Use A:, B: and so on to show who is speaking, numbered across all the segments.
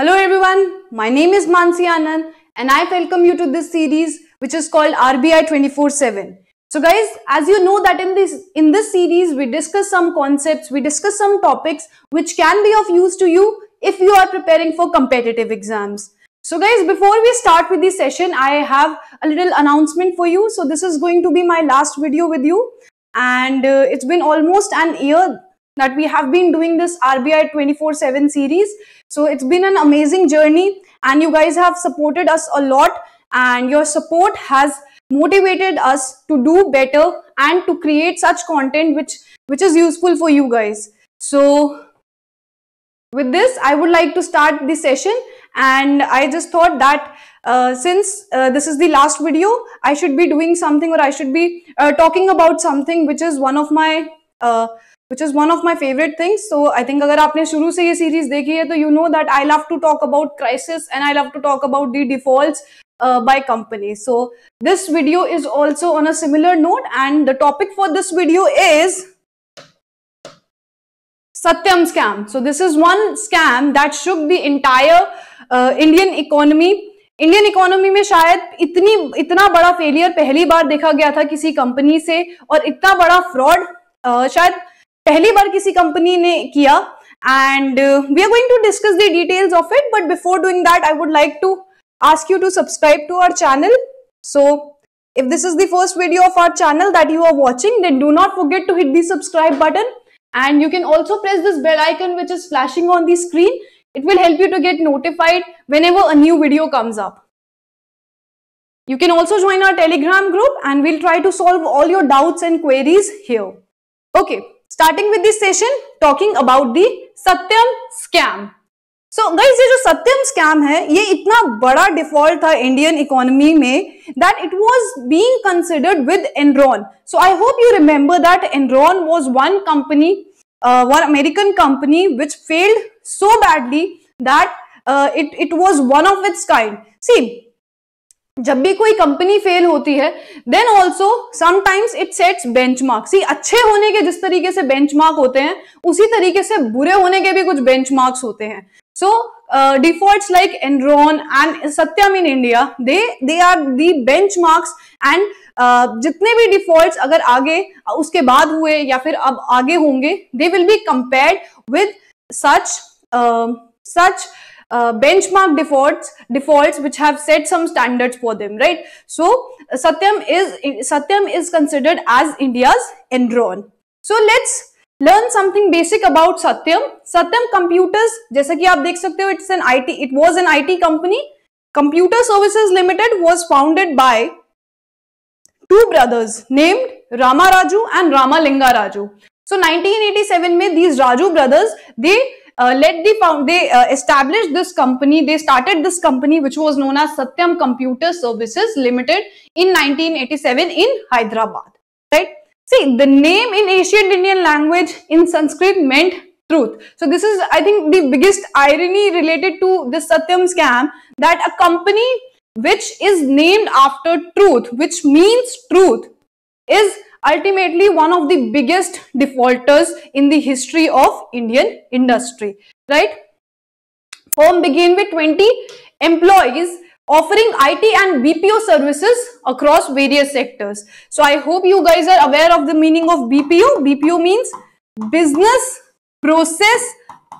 A: Hello everyone, my name is Mansi Anand and I welcome you to this series which is called RBI 24-7. So guys, as you know that in this, in this series, we discuss some concepts, we discuss some topics which can be of use to you if you are preparing for competitive exams. So guys, before we start with this session, I have a little announcement for you. So this is going to be my last video with you and uh, it's been almost an year that we have been doing this RBI 24 7 series. So it's been an amazing journey and you guys have supported us a lot and your support has motivated us to do better and to create such content which which is useful for you guys so with this i would like to start the session and i just thought that uh, since uh, this is the last video i should be doing something or i should be uh, talking about something which is one of my uh, which is one of my favourite things so I think अगर आपने शुरू से ये सीरीज देखी है तो you know that I love to talk about crisis and I love to talk about the default by companies. So this video is also on a similar note and the topic for this video is Satyam scam. So this is one scam that shook the entire uh, Indian economy. Indian economy में शायद इतनी इतना बड़ा failure पहली बार देखा गया था किसी कंपनी से और इतना बड़ा फ्रॉड uh, शायद पहली बार company कंपनी ने किया and we are going to discuss the details of it but before doing that I would like to ask you to subscribe to our channel. So if this is the first video of our channel that you are watching, then do not forget to hit the subscribe button. And you can also press this bell icon which is flashing on the screen. It will help you to get notified whenever a new video comes up. You can also join our telegram group and we'll try to solve all your doubts and queries here. Okay, starting with this session talking about the Satyam scam. So guys, ये Satyam scam है, ये इतना बड़ा default the Indian economy में that it was being considered with Enron. So I hope you remember that Enron was one company, uh, American company which failed so badly that uh, it was one of its kind. See, जब भी कोई company fail होती है then also sometimes it sets bench see अच्छे होने के जिस तरीके से बेंच होते हैं उसी तरीके से बुरे होने के भी कुछ बेंच होते हैं so default like like and Satyam in India they they are the bench and जितने भी डिफॉल्ट अगर आगे उसके बाद हुए या फिर अब आगे होंगे they will be compared with such such Uh, benchmark defaults defaults which have set some standards for them right so satyam is satyam is considered as india's enron so let's learn something basic about satyam satyam computers जैसे कि आप देख it's an it it was an it company computer services limited was founded by two brothers named Rama Raju and linga Raju. So 1987 में these Raju brothers they uh, the found they uh, established this company they started this company which was known as satyam computer services limited in 1987 in hyderabad right see the name in Asian indian language in sanskrit meant truth so this is i think the biggest irony related to this satyam scam that a company which is named after truth which means truth is ultimately one of the biggest defaulters in the history of Indian industry, right? Firm began with 20 employees offering IT and BPO services across various sectors. So I hope you guys are aware of the meaning of BPO. BPO means business process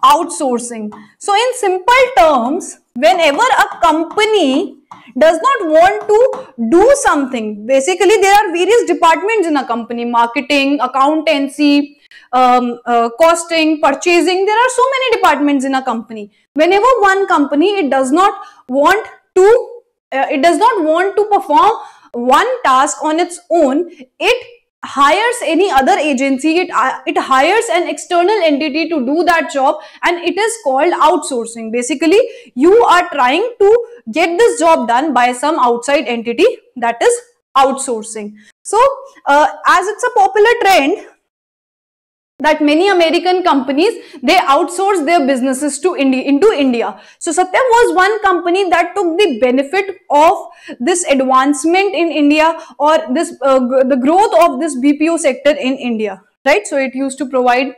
A: outsourcing. So in simple terms, whenever a company does not want to do something. Basically, there are various departments in a company, marketing, accountancy, um, uh, costing, purchasing. There are so many departments in a company. Whenever one company, it does not want to, uh, it does not want to perform one task on its own. It hires any other agency it uh, it hires an external entity to do that job and it is called outsourcing basically you are trying to get this job done by some outside entity that is outsourcing. So uh, as it's a popular trend that many American companies, they outsource their businesses to Indi into India. So Satyam was one company that took the benefit of this advancement in India or this uh, the growth of this BPO sector in India, right? So it used to provide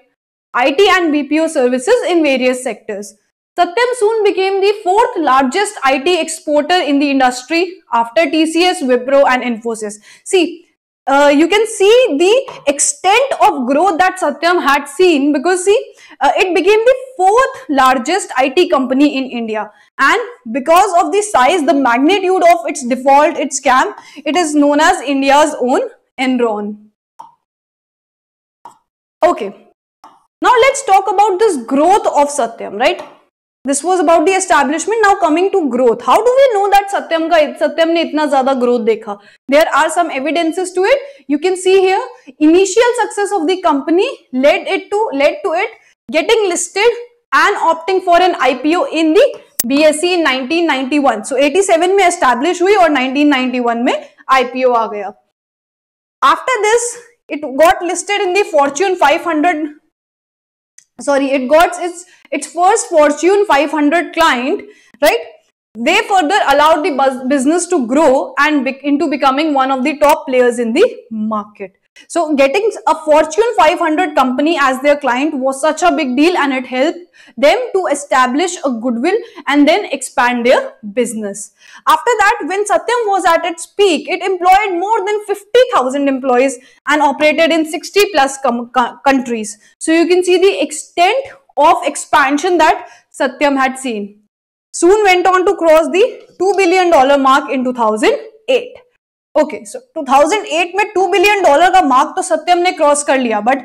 A: IT and BPO services in various sectors. Satyam soon became the fourth largest IT exporter in the industry after TCS, Wipro and Infosys. See, uh, you can see the extent of growth that Satyam had seen because see, uh, it became the fourth largest IT company in India. And because of the size, the magnitude of its default, its scam, it is known as India's own Enron. Okay, now let's talk about this growth of Satyam, right? This was about the establishment. Now coming to growth. How do we know that Satyam ka Satyam ne itna zyada growth dekha? There are some evidences to it. You can see here. Initial success of the company led it to led to it getting listed and opting for an IPO in the BSE in 1991. So 87 mein establish hui aur 1991 mein IPO aa gaya. After this, it got listed in the Fortune 500 sorry, it got its, its first Fortune 500 client, right? They further allowed the business to grow and be into becoming one of the top players in the market. So getting a Fortune 500 company as their client was such a big deal and it helped them to establish a goodwill and then expand their business. After that, when Satyam was at its peak, it employed more than 50,000 employees and operated in 60 plus countries. So you can see the extent of expansion that Satyam had seen. Soon went on to cross the $2 billion mark in 2008. Okay so 2008 में two billion dollar का mark तो सत्यम ने cross कर लिया but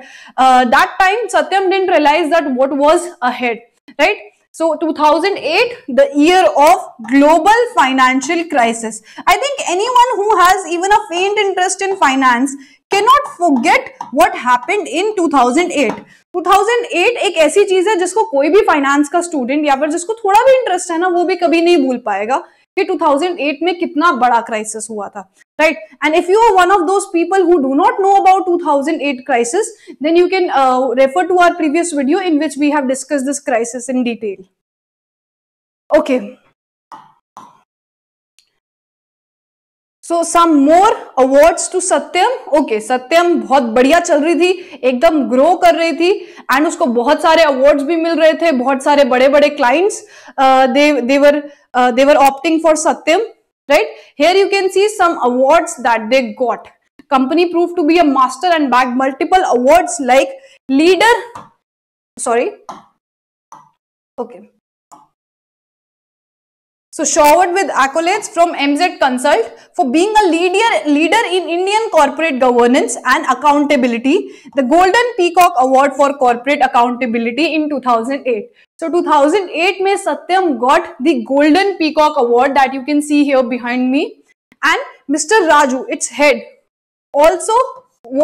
A: that time Satyam didn't realise that what was ahead right so 2008 the year of global financial crisis i think anyone who has even a faint interest in finance cannot forget what happened in 2008 2008 एक ऐसी चीज है जिसको कोई भी finance का student या फिर जिसको थोड़ा भी इंटरेस्ट है ना वो भी कभी नहीं भूल पाएगा कि 2008 में कितना बड़ा क्राइसिस हुआ था right and if you are one of those people who do not know about 2008 crisis then you can refer to our previous video in which we have discuss this crisis in detail okay so some more awards to Satyam okay Satyam बहुत बढ़िया चल रही थी एकदम grow कर रही थी and उसको बहुत सारे अवार्ड्स भी मिल रहे थे बहुत सारे बड़े बड़े clients they were they were opting for Satyam right here you can see some awards that they got company prove to be a master and bag multiple awards like leader sorry okay So showered with accolades from MZ Consult for being a leader, leader in Indian corporate governance and accountability, the Golden Peacock Award for Corporate Accountability in 2008. So 2008 mein Satyam got the Golden Peacock Award that you can see here behind me and Mr. Raju, its head, also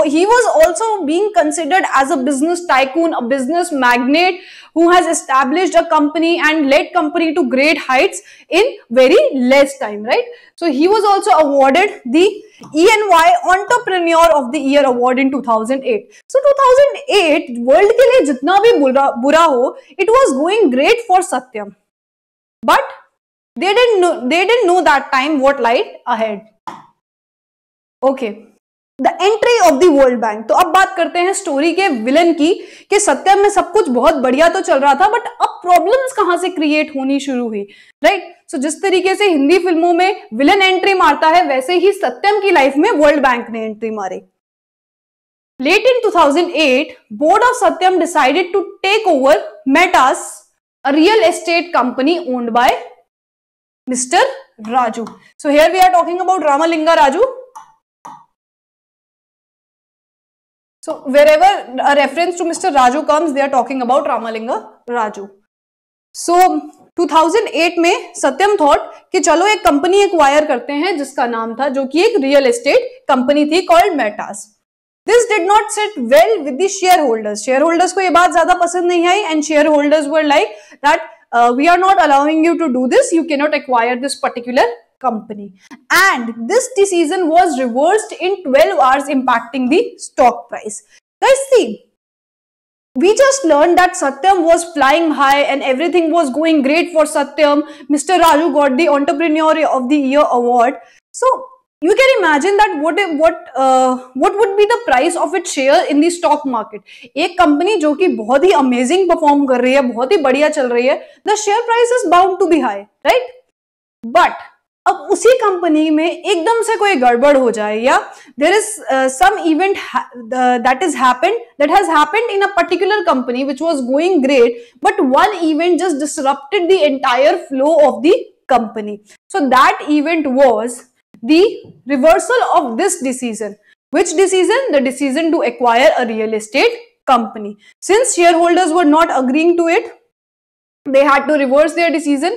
A: he was also being considered as a business tycoon, a business magnate who has established a company and led company to great heights in very less time, right? So he was also awarded the ENY Entrepreneur of the Year Award in 2008. So 2008, world के लिए जितना भी बुरा, हो, it was going great for Satyam. But they didn't know, they didn't know that time what lied ahead. Okay. The entry of the World Bank तो अब बात करते हैं स्टोरी के विलन की कि सत्यम में सब कुछ बहुत बढ़िया तो चल रहा था बट अब प्रॉब्लम्स कहां से क्रिएट होनी शुरू हुई राइट right? सो so, जिस तरीके से हिंदी फिल्मों में विलन एंट्री मारता है वैसे ही सत्यम की लाइफ में वर्ल्ड बैंक ने एंट्री मारी late in 2008 board of Satyam decided to take over Maytas real estate company owned by mister Raju so here we are talking about Ramalinga Raju So wherever a reference to Mr. Raju comes, they are talking about Ramalinga Raju. So 2008 में सत्यम thought कि चलो एक company acquire करते हैं जिसका नाम था जो कि एक रियल एस्टेट कंपनी थी called Maytas this did not set well with the shareholders shareholders को ये बात ज्यादा पसंद नहीं आई and shareholders were like that we are not allowing you to do this you cannot acquire this particular company. And this decision was reversed in 12 hours impacting the stock price. Guys, see, we just learned that Satyam was flying high and everything was going great for Satyam. Mr. Raju got the Entrepreneur of the Year award. So you can imagine that what what uh, what would be the price of its share in the stock market A company which is very amazing performing, perform कर रही है बहुत ही बढ़िया चल रही है the share price is अब उसी कंपनी में एकदम से कोई गड़बड़ हो जाए या there is some event that is happened that has happened in a particular company which was going great but one event just disrupted the entire flow of the company so that event was the reversal of this decision which decision the decision to acquire a real estate company since shareholders were not agreeing to it they had to reverse their decision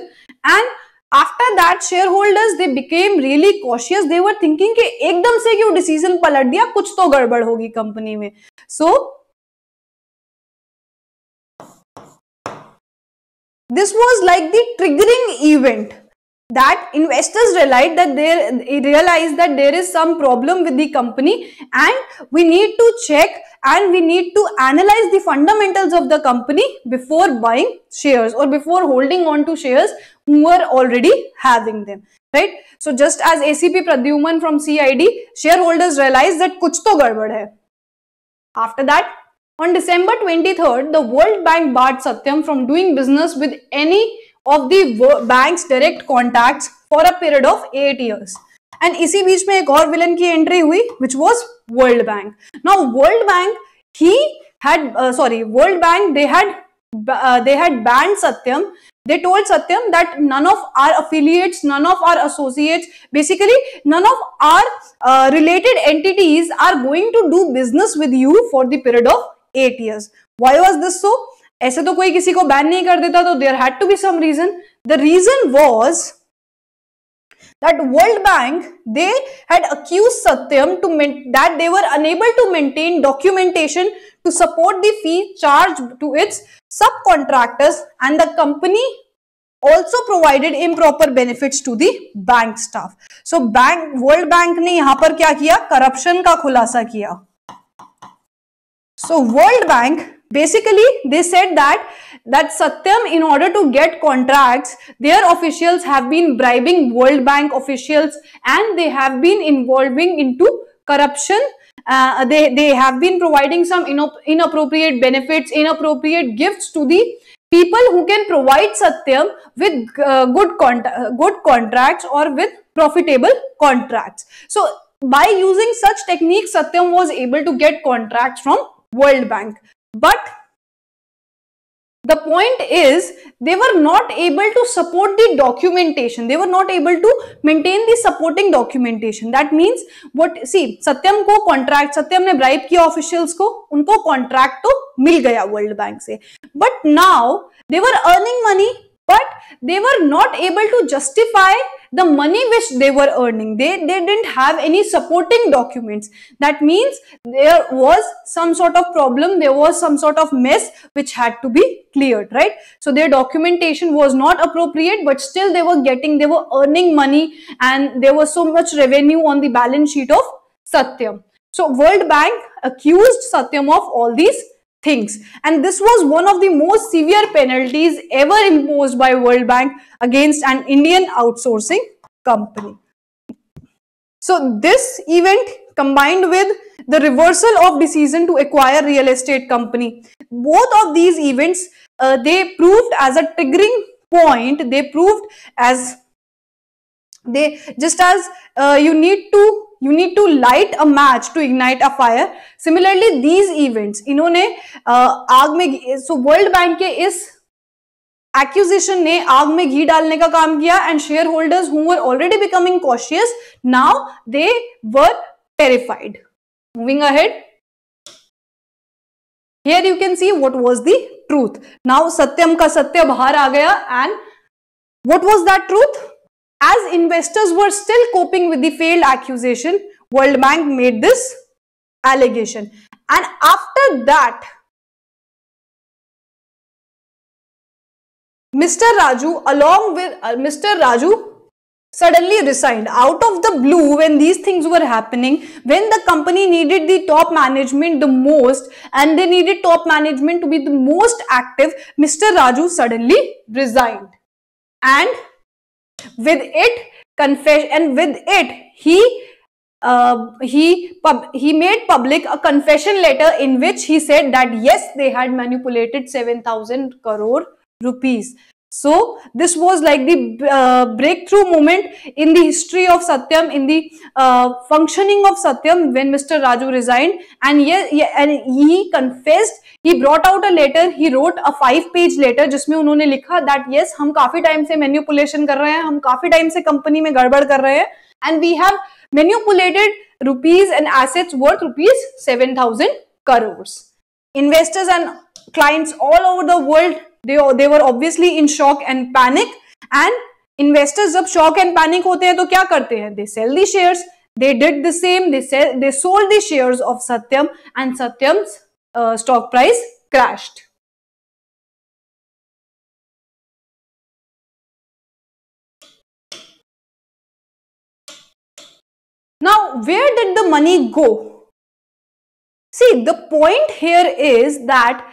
A: and after that share holders they became really cautious they were thinking कि एकदम से क्यों decision पलट दिया कुछ तो गड़बड़ होगी कंपनी में so this was like the triggering event that investors that they realize that there is some problem with the company and we need to check and we need to analyze the fundamentals of the company before buying shares or before holding on to shares who are already having them right so just as acp pradyuman from cid shareholders realized that kuch to gadbad hai after that on december 23rd the world bank barred satyam from doing business with any of the bank's direct contacts for a period of eight years. and इसी बीच में एक और villain की entry हुई which was World Bank now World Bank he had sorry World Bank they had banned satyam they told satyam that none of our affiliates none of our associates basically none of our uh, related entities are going to do business with you for the period of 8 years why was this so ऐसे तो कोई किसी को ban नहीं कर देता तो there had to be some reason the reason was that world bank they had accused satyam to that they were unable to maintain documentation to support the fee charged to its subcontractors and the company also provided improper benefits to the bank staff so bank world bank ne yahan par kya kiya corruption ka khulasa kiya so world bank Basically, they said that, that Satyam, in order to get contracts, their officials have been bribing World Bank officials and they have been involving into corruption. Uh, they, they have been providing some inappropriate benefits, inappropriate gifts to the people who can provide Satyam with uh, good, con good contracts or with profitable contracts. So by using such techniques, Satyam was able to get contracts from World Bank. but the point is they were not able to support the documentation they were not able to maintain the supporting documentation that means what see satyam ko contract satyam ne bribe kiya officials ko unko contract to mil gaya world bank se but now they were earning money but they were not able to justify the money which they were earning. They, they didn't have any supporting documents. That means there was some sort of problem, there was some sort of mess which had to be cleared, right? So their documentation was not appropriate, but still they were getting, they were earning money and there was so much revenue on the balance sheet of Satyam. So World Bank accused Satyam of all these things. And this was one of the most severe penalties ever imposed by World Bank against an Indian outsourcing company. So this event combined with the reversal of decision to acquire real estate company. Both of these events, uh, they proved as a triggering point. They proved as, they just as uh, you need to you need to light a match to ignite a fire similarly these events इन्होंने uh, आग में so world bank के इस accusation ने आग में घी डालने का काम किया and shareholders who were already becoming cautious now they were terrified moving ahead here you can see what was the truth now Satyam का सत्य बाहर आ गया and what was that truth As investors were still coping with the failed accusation, World Bank made this allegation.
B: And after that,
A: Mr. Raju along with uh, Mr. Raju suddenly resigned out of the blue when these things were happening when the company needed the top management the most and they needed top management to be the most active mr raju suddenly resigned and with it confession, and with it he uh, he pub, he made public a confession letter in which he said that yes they had manipulated 7000 crore rupees So this was like the uh, breakthrough moment in the history of Satyam, in the uh, functioning of Satyam when Mr. Raju resigned and he, and he confessed, he brought out a letter, he wrote a five page letter jisme unhone likha that yes hum kafi time se manipulation kar rahe hain hum kafi time se company mein gadbad kar rahe hain and we have manipulated rupees and assets worth rupees 7000 crores. Investors and clients all over the world they, they were obviously in shock and panic and investors जब shock and panic होते हैं तो क्या करते हैं they sell the shares they did the same they sell they sold the shares of Satyam and Satyam's uh, stock price crashed
B: Now, where did the money go? See,
A: the point here is that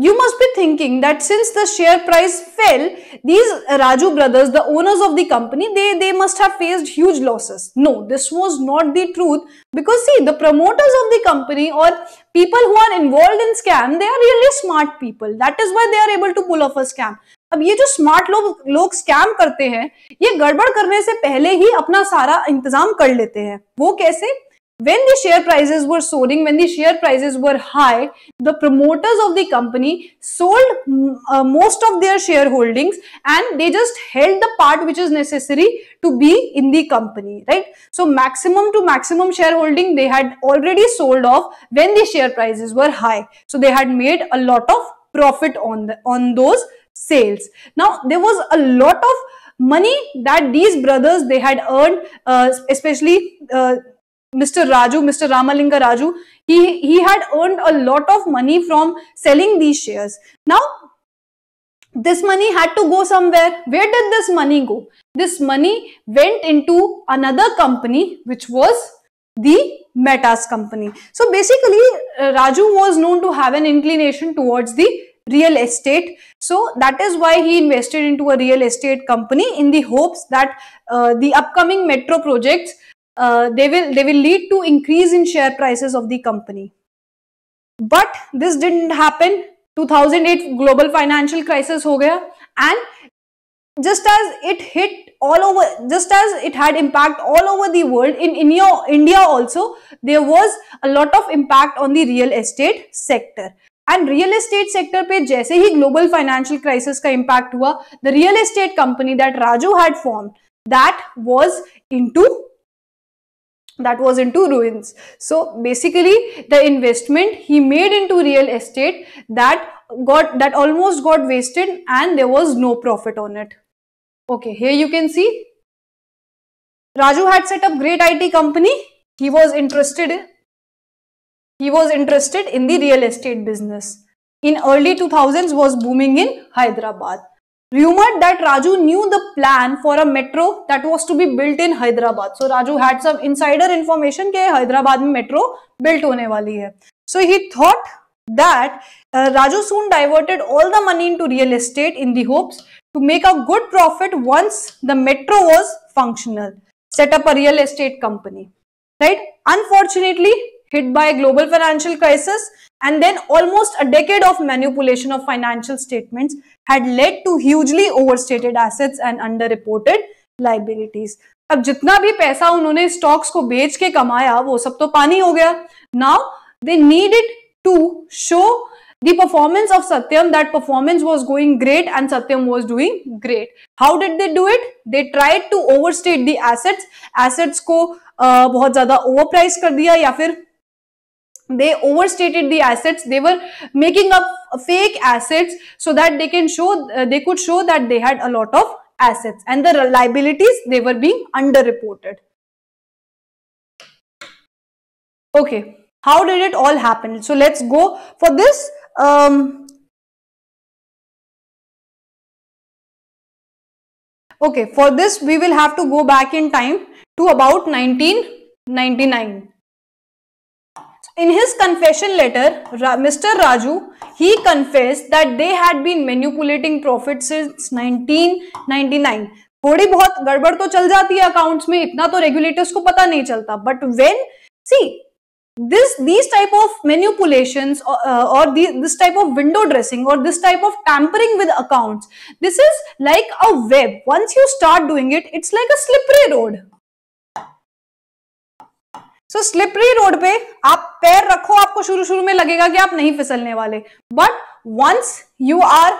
A: You must be thinking that since the share price fell, these Raju brothers, the owners of the company, they, they must have faced huge losses. No, this was not the truth because see, the promoters of the company or people who are involved in scam, they are really smart people. That is why they are able to pull off a scam. अब ये जो smart लोग लोग scam करते हैं ये गड़बड़ करने से पहले ही अपना सारा इंतजाम कर लेते हैं वो कैसे when the share prices were soaring, when the share prices were high, the promoters of the company sold uh, most of their shareholdings and they just held the part which is necessary to be in the company, right? So maximum to maximum shareholding they had already sold off when the share prices were high. So they had made a lot of profit on, the, on those sales. Now there was a lot of money that these brothers they had earned uh, especially uh, Mr. Raju, Mr. Ramalinga Raju, he, he had earned a lot of money from selling these shares. Now, this money had to go somewhere. Where did this money go? This money went into another company, which was the Meta's company. So basically, uh, Raju was known to have an inclination towards the real estate. So that is why he invested into a real estate company in the hopes that uh, the upcoming metro projects uh, they will they will lead to increase in share prices of the company but this didn't happen 2008 global financial crisis ho gaya and just as it hit all over just as it had impact all over the world in india, india also there was a lot of impact on the real estate sector And real estate sector पे jaise hi global financial crisis ka impact हुआ the real estate company that Raju had formed that was into that was into ruins. So basically the investment he made into real estate that got that almost got wasted and there was no profit on it. Okay, here you can see Raju had set up great IT company. He was interested he was interested in the real estate business. In early 2000s was booming in Hyderabad. Rumored that Raju knew the plan for a metro that was to be built in Hyderabad. So Raju had some insider information that Hyderabad mein metro built hone wali hai. So he thought that uh, Raju soon diverted all the money into real estate in the hopes to make a good profit once the metro was functional. Set up a real estate company. Right? Unfortunately, hit by a global financial crisis and then almost a decade of manipulation of financial statements had led to hugely overstated assets and underreported liabilities. ab jitna bhi paisa unhone stocks ko bech ke kamaya wo sab to pani ho gaya now they needed to show the performance of Satyam, that performance was going great and Satyam was doing great. How did they do it? They tried to overstate the assets. Assets ko uh, bahut zyada overprice kar diya ya fir they overstated the assets they were making up fake assets so that they can show uh, they could show that they had a lot of assets and the liabilities they were being underreported okay how
B: did it all happen so let's go for this um, okay for this we will have to go back in
A: time to about 1999 in his confession letter, Mr. Raju, he confessed that they had been manipulating profits since 1999. थोड़ी बहुत गड़बड़ तो चल जाती है accounts में इतना तो रेगुलेटर्स को पता नहीं चलता but this these type of manipulations or, uh, or the, this type of window dressing or this type of tampering with accounts this is like a web once you start doing it it's like a slippery road so slippery road पे आप पैर रखो आपको शुरू शुरू में लगेगा कि आप नहीं फिसलने वाले but once you are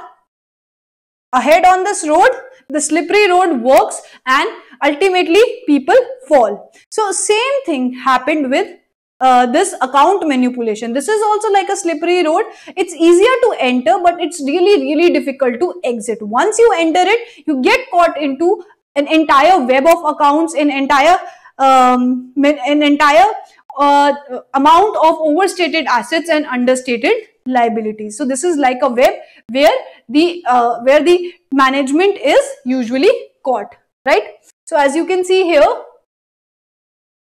A: ahead on this road the slippery road works and ultimately people fall so same thing happened with uh, this account manipulation. This is also like a slippery road. It's easier to enter, but it's really, really difficult to exit. Once you enter it, you get caught into an entire web of accounts, an entire um, an entire uh, amount of overstated assets and understated liabilities. So this is like a web where the uh, where the management is usually caught, right? So as you can see here,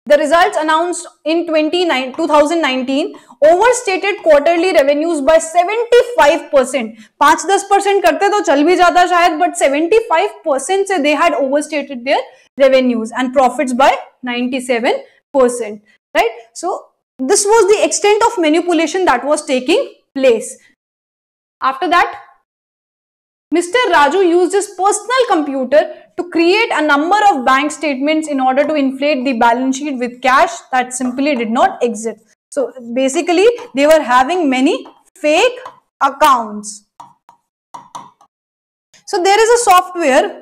A: the results announced in 2019 overstated quarterly revenues by 75%. 5-10% करते तो चल भी जाता शायद but 75% से they had overstated their revenues and profits by 97%. Right? So this was the extent of manipulation that was taking place. After that, Mr. Raju used his personal computer to create a number of bank statements in order to inflate the balance sheet with cash that simply did not exist. So basically they were having many fake accounts. So there is a software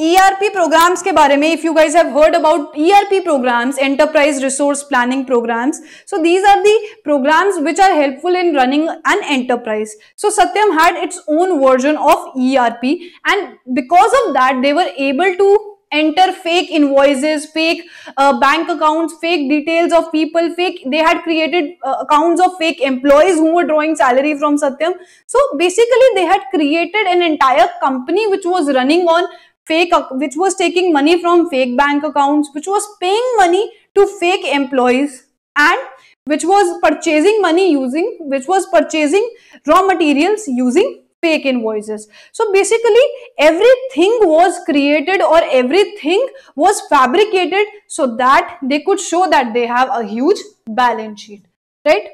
A: ERP programs के बारे में if you guys have heard about ERP programs, enterprise resource planning programs. So these are the programs which are helpful in running an enterprise. So Satyam had its own version of ERP and because of that they were able to enter fake invoices, fake uh, bank accounts, fake details of people, fake, they had created uh, accounts of fake employees who were drawing salary from Satyam. So basically they had created an entire company which was running on fake which was taking money from fake bank accounts which was paying money to fake employees and which was purchasing money using which was purchasing raw materials using fake invoices so basically everything was created or everything was fabricated so that they could show that they have a huge balance sheet right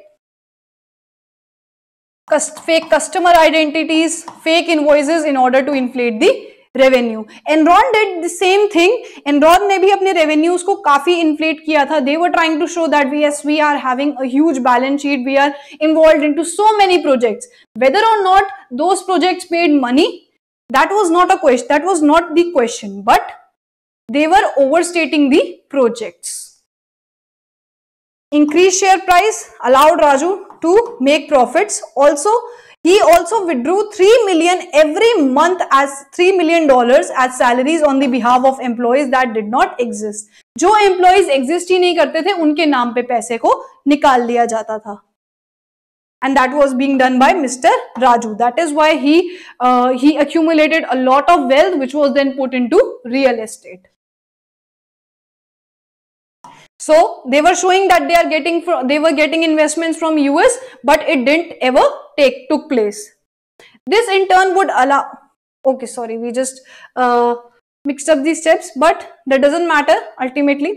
A: Cust fake customer identities fake invoices in order to inflate the revenue Enron did the same thing Enron ने भी अपने revenues को काफी inflate किया था they were trying to show that we as we are having huge balance sheet we are involve in to so many project whether or not those project paid money that was not a question that was not the question but they were overstating the project increase share price allowed Raju to make profit also He also withdrew 3 million every month as 3 million dollars as salaries on the behalf of employees that did not exist. jo employees exist hi nahi karte the unke naam pe paise ko nikal liya jata tha and that was being done by Mr. Raju. That is why he uh, he accumulated a lot of wealth which was then put into real estate. So they were showing that they are getting they were getting investments from US, but it didn't ever take took place. This in turn would allow. Okay, sorry, we just uh, mixed up these steps, but that doesn't matter ultimately.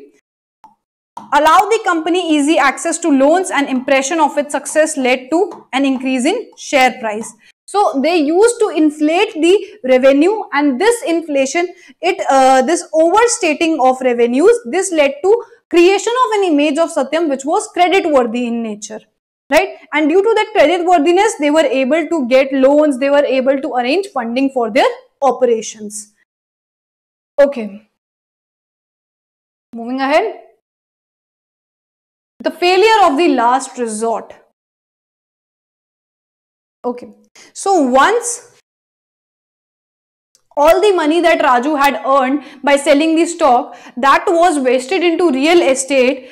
A: Allow the company easy access to loans and impression of its success led to an increase in share price. So they used to inflate the revenue and this inflation, it uh, this overstating of revenues, this led to creation of an image of Satyam which was credit worthy in nature right and due to that credit worthiness they were able to get loans they were able to arrange funding for their operations okay
B: moving ahead the failure of the last resort okay so
A: once all the money that Raju had earned by selling the stock that was wasted into real estate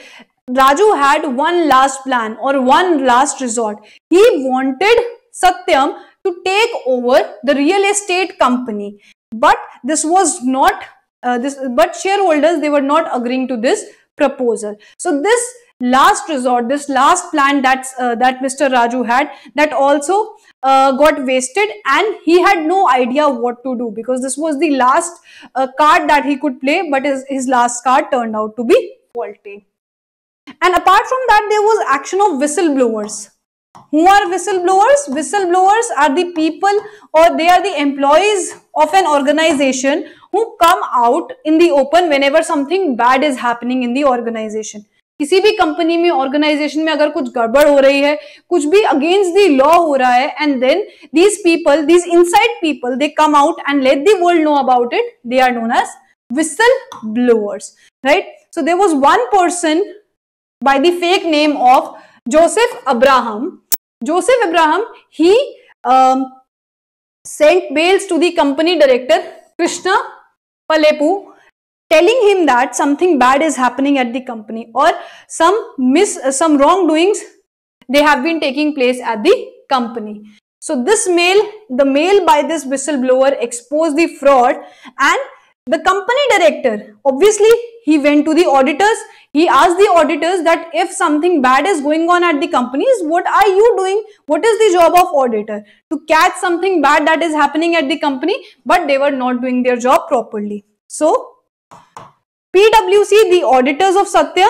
A: Raju had one last plan or one last resort. He wanted Satyam to take over the real estate company. But this was not, uh, this, but shareholders, they were not agreeing to this proposal. So this last resort, this last plan that's, uh, that Mr. Raju had, that also uh, got wasted and he had no idea what to do because this was the last uh, card that he could play but his, his last card turned out to be faulty. And apart from that, there was action of whistleblowers. Who are whistleblowers? Whistleblowers are the people or they are the employees of an organization who come out in the open whenever something bad is happening in the organization. किसी भी company में organisation में अगर कुछ गड़बड़ हो रही है कुछ भी अगेंस्ट दी लॉ हो रहा है and then these people these inside people they come out and let the world know about it they are known as whistle blowers right so there was one person by the fake name of Joseph Abraham Joseph Abraham he sent mails to the company director Krishna Palepu telling him that something bad is happening at the company or some miss some wrongdoings they have been taking place at the company so this mail the mail by this whistleblower exposed the fraud and the company director obviously he went to the auditors he asked the auditors that if something bad is going on at the companies what are you doing what is the job of auditor to catch something bad that is happening at the company but they were not doing their job properly so PwC, the auditors of Satyam,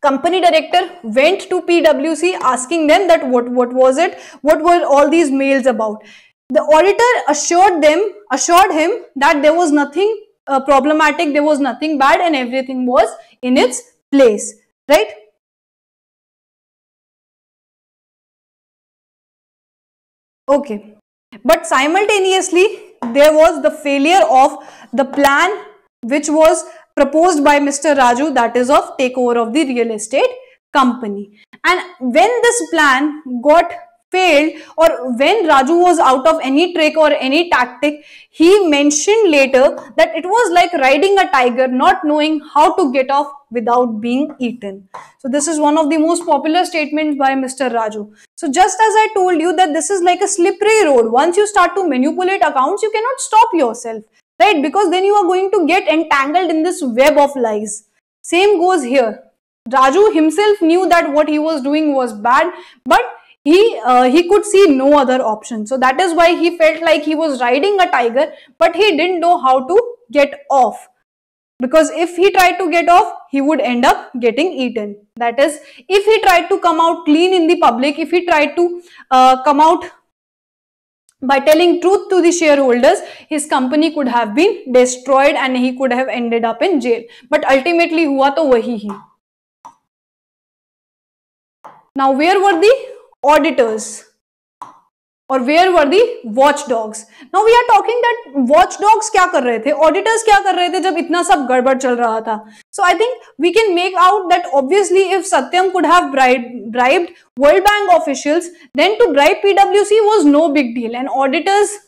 A: company director went to PwC asking them that what, what was it, what were all these mails about. The auditor assured them, assured him that there was nothing uh, problematic, there was nothing bad and everything was in its place, right? Okay. But simultaneously, there was the failure of the plan which was proposed by Mr. Raju that is of takeover of the real estate company. And when this plan got failed or when Raju was out of any trick or any tactic, he mentioned later that it was like riding a tiger, not knowing how to get off without being eaten. So this is one of the most popular statements by Mr. Raju. So just as I told you that this is like a slippery road. Once you start to manipulate accounts, you cannot stop yourself right? Because then you are going to get entangled in this web of lies. Same goes here. Raju himself knew that what he was doing was bad, but he uh, he could see no other option. So that is why he felt like he was riding a tiger, but he didn't know how to get off. Because if he tried to get off, he would end up getting eaten. That is, if he tried to come out clean in the public, if he tried to uh, come out by telling truth to the shareholders, his company could have been destroyed and he could have ended up in jail. But ultimately, hua to wahi hi. Now, where were the auditors? Or where were the watch dogs now we are talking that watch dogs क्या कर रहे थे auditors क्या कर रहे थे जब इतना सब गड़बड़ चल रहा था so I think we can make out that obviously if Satyam could have bribed World Bank officials then to bribe पीडब्ल्यूसी was no big deal and auditors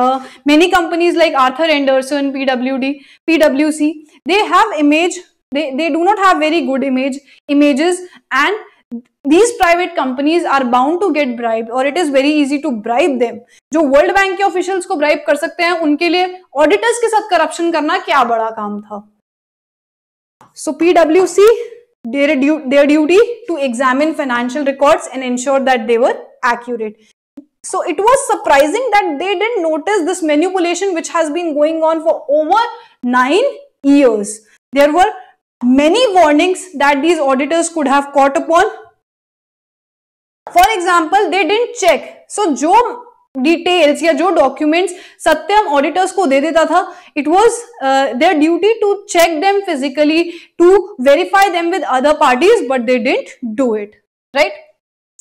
A: Uh, many companies like Arthur Anderson, PWD, PWC, they have image, they, they do not have very good image, images and these private companies are bound to get bribed or it is very easy to bribe them जो World Bank officials officials bribe bribe कर सकते auditors उनके लिए auditors के साथ corruption करना क्या बड़ा काम their duty to examine financial records and ensure that they were accurate so it was surprising that they didn't notice this manipulation which has been going on for over 9 years there were many warnings that these auditors could have caught upon for example they didn't check so जो details या जो documents सत्यम auditors को दे देता था it was their duty to check them physically to verify them with other parties but they didn't do it right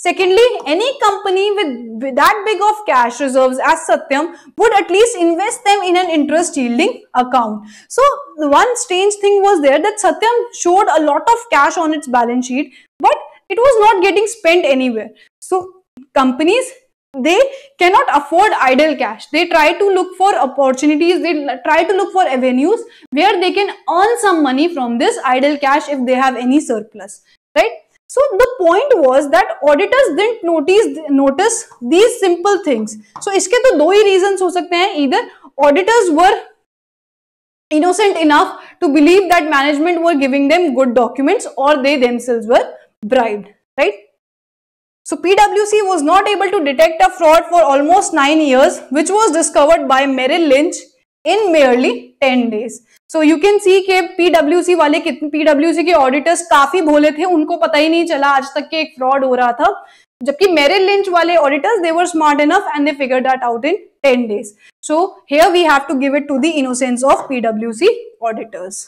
A: Secondly, any company with, with, that big of cash reserves as Satyam would at least invest them in an interest yielding account. So, one strange thing was there that Satyam showed a lot of cash on its balance sheet it was not getting spent anywhere. So companies they cannot afford idle cash they try to look for opportunities they try to look for avenues where they can earn some money from this idle cash if they have any surplus right so the point was that auditors didn't notice notice these simple things so iske to do hi reasons ho sakte hain either auditors were innocent enough to believe that management were giving them good documents or they themselves were bribed, right? So PwC was not able to detect a fraud for almost 9 years, which was discovered by Merrill Lynch in merely 10 days. So you can see ke PwC wale kitne PwC ke auditors kafi bhole the unko pata hi nahi chala aaj tak ke ek fraud ho raha tha jabki merrill lynch wale auditors they were smart enough and they figured that out in 10 days so here we have to give it to the innocence of pwc auditors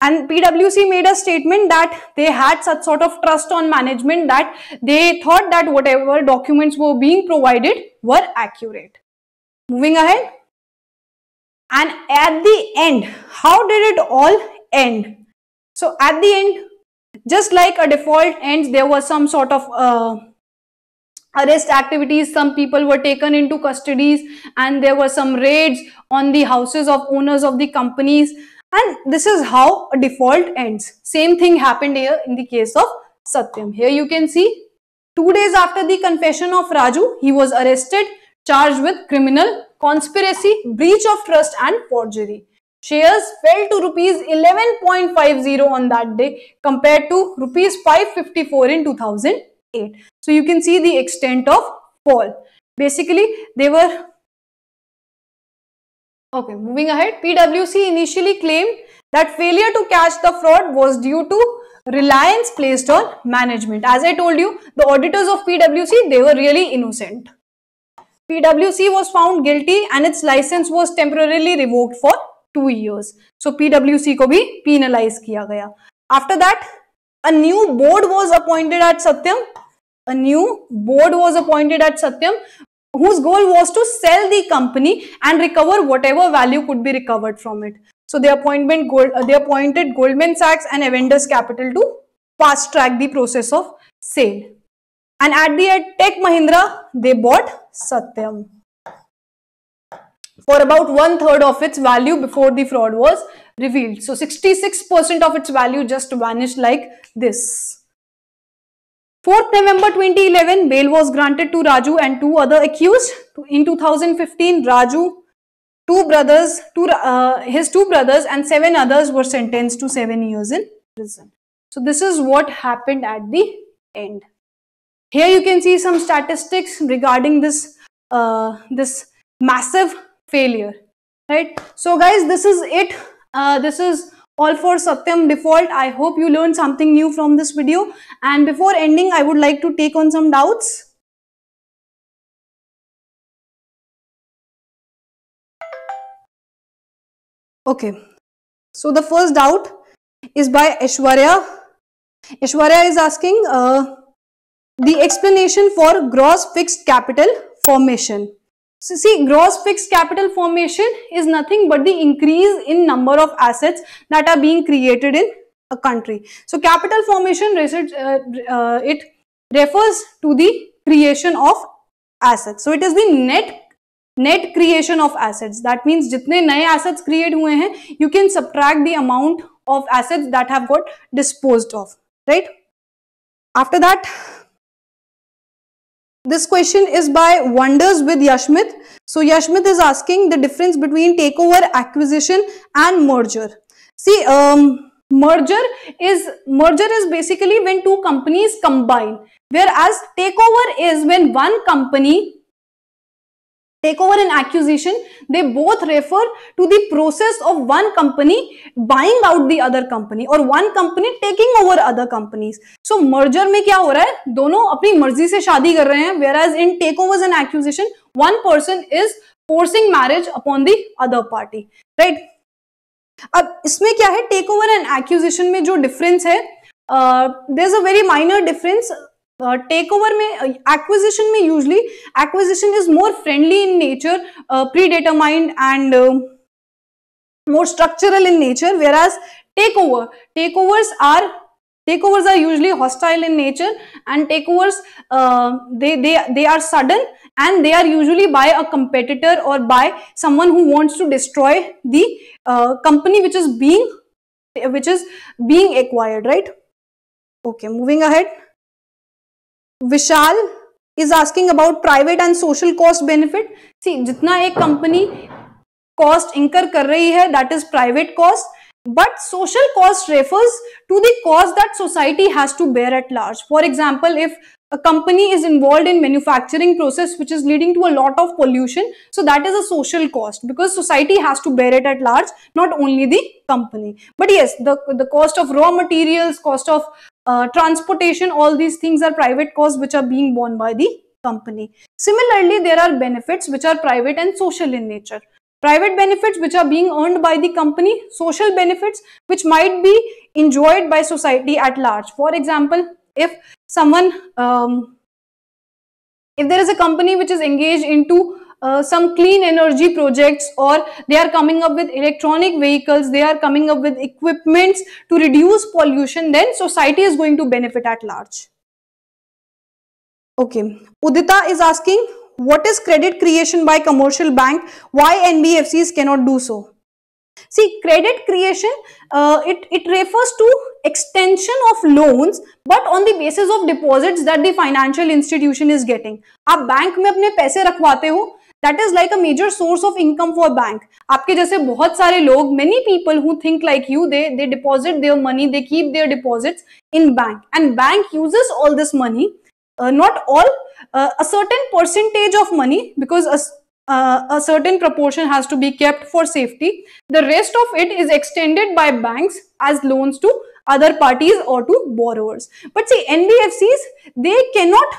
A: And PwC made a statement that they had such sort of trust on management that they thought that whatever documents were being provided were accurate. Moving ahead. And at the end, how did it all end? So at the end, just like a default ends, there was some sort of uh, arrest activities some people were taken into custodies and there were some raids on the houses of owners of the companies and this is how a default ends. Same thing happened here in the case of Satyam. Here you can see two days after the confession of Raju, he was arrested, charged with criminal conspiracy, breach of trust and forgery. Shares fell to rupees 11.50 on that day compared to rupees 554 in 2008. So you can see the extent of fall. Basically, they were Okay, moving ahead, PwC initially claimed that failure to catch the fraud was due to reliance placed on management. As I told you, the auditors of PwC, they were really innocent. PwC was found guilty and its license was temporarily revoked for two years. So PwC को भी penalized किया गया. After that, a new board was appointed at Satyam. A new board was appointed at Satyam whose goal was to sell the company and recover whatever value could be recovered from it. So they, appointment gold, uh, they appointed Goldman Sachs and Avendus Capital to fast track the process of sale. And at the end, Tech Mahindra, they bought Satyam for about one third of its value before the fraud was revealed. So 66% of its value just vanished like this. 4th November 2011, bail was granted to Raju and two other accused. In 2015, Raju, two brothers, two, uh, his two brothers and seven others were sentenced to seven years in prison. So this is what happened at the end. Here you can see some statistics regarding this, uh, this massive failure, right? So guys, this is it. Uh, this is all for Satyam default. I hope you learned something new from this video. And before ending, I would like to take on some doubts. Okay, so the first doubt is by Ishwarya. Ishwarya is asking uh, the explanation for gross fixed capital formation. So see gross fixed capital formation is nothing but the increase in number of assets that are being created in a country. So capital formation research, uh, uh, it refers to the creation of assets. So it is the net net creation of assets that means jitne naye assets create hue hain you can subtract the amount of assets that have got disposed of right after that this question is by Wonders with Yashmit. So Yashmit is asking the difference between takeover, acquisition and merger. See, um, merger is merger is basically when two companies combine whereas takeover is when one company takeover and acquisition they both refer to the process of one company buying out the other company or one company taking over other companies so merger में क्या हो रहा है दोनों अपनी मर्जी से शादी कर रहे हैं whereas in takeovers and acquisition one person is forcing marriage upon the other party right अब इसमें क्या है टेक ओवर एंड एक्यूजिशन में जो डिफरेंस है there is a very minor difference Uh, takeover में uh, acquisition में usually acquisition is more friendly in nature, uh, predetermined and uh, more structural in nature, whereas takeover takeovers are takeovers are usually hostile in nature and takeovers uh, they they they are sudden and they are usually by a competitor or by someone who wants to destroy the uh, company which is being which is being acquired right okay moving ahead Vishal is asking about private and social cost benefit. See, जितना एक company cost incur कर रही है that is private cost. But social cost refers to the cost that society has to bear at large. For example, if a company is involved in manufacturing process which is leading to a lot of pollution, so that is a social cost because society has to bear it at large, not only the company. But yes, the, the cost of raw materials, cost of uh, transportation, all these things are private costs which are being borne by the company. Similarly, there are benefits which are private and social in nature. Private benefits which are being earned by the company, social benefits which might be enjoyed by society at large. For example, if someone, um, if there is a company which is engaged into uh, some clean energy projects or they are coming up with electronic vehicles, they are coming up with equipments to reduce pollution, then society is going to benefit at large. Okay, Udita is asking, what is credit creation by commercial bank? Why NBFCs cannot do so? See, credit creation, uh, it, it refers to extension of loans, but on the basis of deposits that the financial institution is getting. आप bank में अपने paise रखवाते ho. That is like a major source of income for bank आपके जैसे बहुत सारे लोग many people who think like you they they deposit their money they keep their deposits in bank and bank uses all this money not all a certain percentage of money because a uh, a certain proportion has to be kept for safety. The rest of it is extended by banks as loans to other parties or to borrowers. But see, NBFCs, they cannot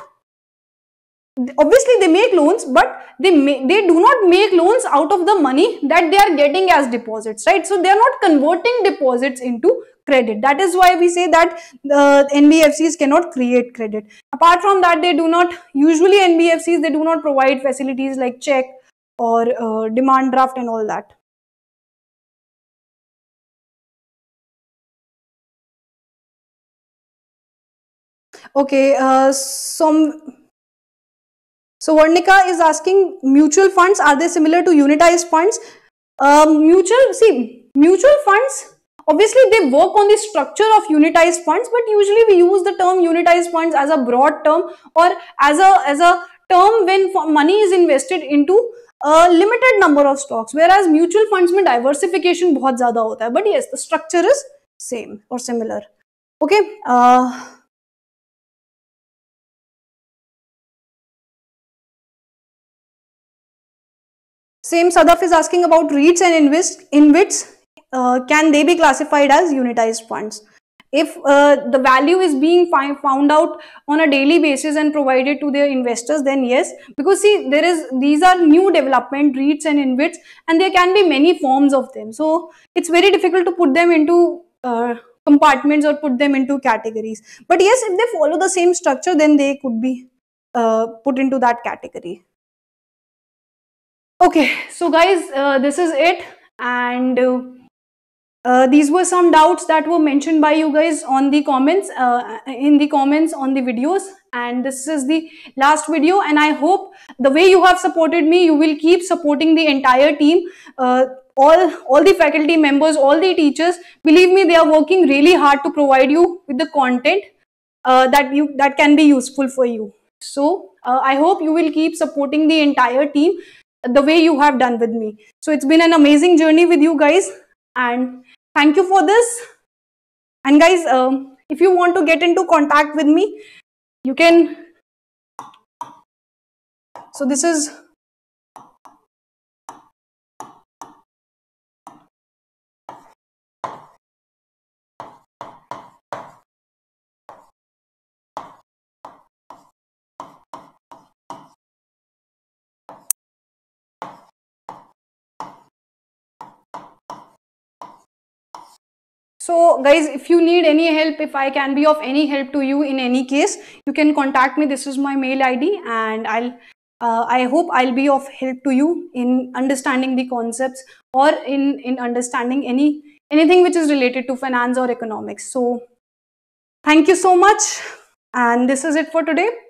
A: obviously they make loans but they may, they do not make loans out of the money that they are getting as deposits right so they are not converting deposits into credit that is why we say that the uh, nbfcs cannot create credit apart from that they do not usually nbfcs they do not provide facilities like check or uh, demand draft and all that okay uh, some so Varnika is asking mutual funds are they similar to unitized funds? Um, mutual, see mutual funds obviously they work on the structure of unitized funds but usually we use the term unitized funds as a broad term or as a as a term when money is invested into a limited number of stocks whereas mutual funds में diversification बहुत ज़्यादा होता but yes the structure is same or similar okay uh, Same Sadaf is asking about REITs and invest, INVITs. Uh, can they be classified as unitized funds? If uh, the value is being found out on a daily basis and provided to their investors, then yes. Because see, there is these are new development REITs and INVITs, and there can be many forms of them. So it's very difficult to put them into uh, compartments or put them into categories. But yes, if they follow the same structure, then they could be uh, put into that category okay so guys uh, this is it and uh, uh, these were some doubts that were mentioned by you guys on the comments uh, in the comments on the videos and this is the last video and i hope the way you have supported me you will keep supporting the entire team uh, all all the faculty members all the teachers believe me they are working really hard to provide you with the content uh, that you that can be useful for you so uh, I hope you will keep supporting the entire team the way you have done with me. So it's been an amazing journey with you guys and thank you for this. And guys, um, if you want to get into contact with
B: me, you can. So this is
A: So guys, if you need any help, if I can be of any help to you in any case, you can contact me. This is my mail ID and I'll uh, I hope I'll be of help to you in understanding the concepts or in, in understanding any anything which is related to finance or economics. So thank you so much.
B: And this is it for today.